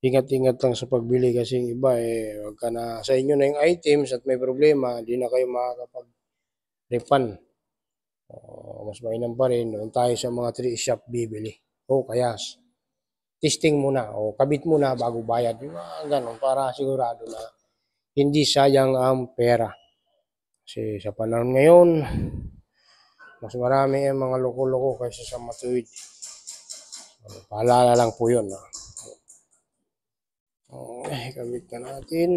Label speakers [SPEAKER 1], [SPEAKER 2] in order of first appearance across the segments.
[SPEAKER 1] ingat-ingat lang sa pagbili kasi yung iba eh wag ka na sa inyo na yung items at may problema hindi na kayo makakapag refund uh, mas mainam pa rin doon tayo sa mga 3 shop bibili o kaya testing muna o kabit muna bago bayad yung para sigurado na hindi sayang ang pera kasi sa panahon ngayon mas marami ang eh, mga loko-loko kaysa sa matuwid so, paalala lang po yun ah. Okay, gamit na natin.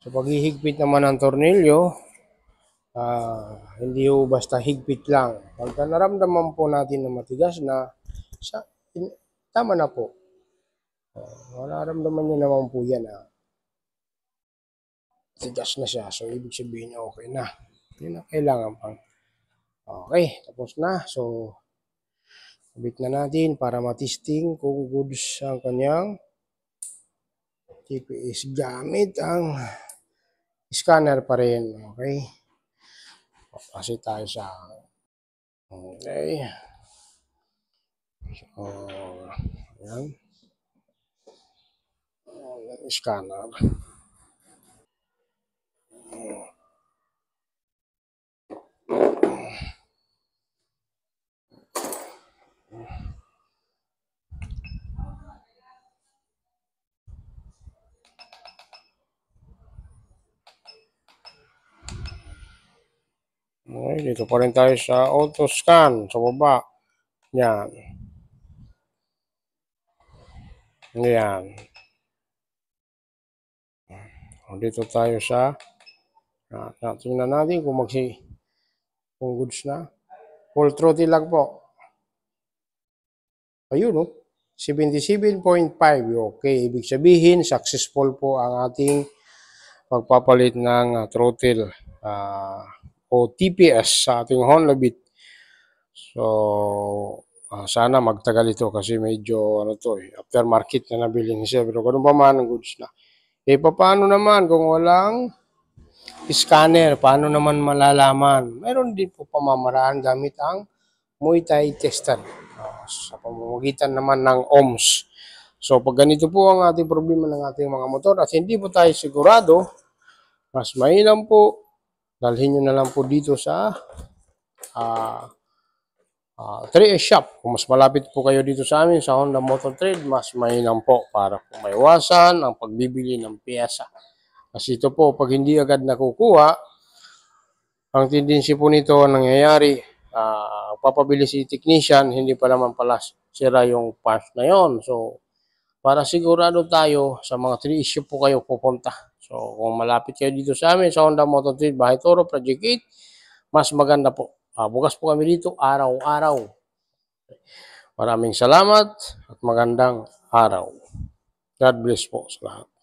[SPEAKER 1] So paghihigpit naman ng tornilyo, uh, hindi ho basta higpit lang. Pagka naramdaman po natin na matigas na, sa, in, tama na po. Uh, naramdaman nyo naman po yan Ah. Tigas na siya, so ibig sabihin na okay na. Hindi na kailangan pang Okay, tapos na. So, Sabit na natin para matesting kung goods ang kanyang TPS gamit ang scanner pa rin. Okay. Kasi tayo sa Okay. So, ayan. Scanner. Okay, dito pa rin tayo sa auto scan sa baba. Yan. Yan. Dito tayo sa ah, ah, tingnan natin kung magsi kung goods na. Full throttle lang po. Ayun oh. 77.5. Okay, ibig sabihin successful po ang ating pagpapalit ng ah, throttle. Ah uh, o TPS sa ating Honlabit. So, uh, sana magtagal ito kasi medyo ano to eh, aftermarket na nabili ni Sir. Pero ganun pa man ang goods na. Eh, paano naman kung walang scanner? Paano naman malalaman? Meron din po pamamaraan gamit ang Muay Thai tester uh, sa pamamagitan naman ng ohms. So pag ganito po ang ating problema ng ating mga motor at hindi po tayo sigurado, mas mainam po dalhin nyo na lang po dito sa uh, uh, 3S shop. Kung mas malapit po kayo dito sa amin sa Honda Motor Trade, mas mainam po para po maiwasan ang pagbibili ng piyesa. Kasi ito po, pag hindi agad nakukuha, ang tendency po nito nangyayari, uh, papabili si technician, hindi pa naman pala sira yung parts na yon. So, para sigurado tayo sa mga 3 issue po kayo pupunta. So, kung malapit kayo dito sa amin, sa Honda Motor Trade, Bahay Toro, Project 8, mas maganda po. Uh, bukas po kami dito, araw-araw. Maraming salamat at magandang araw. God bless po sa lahat.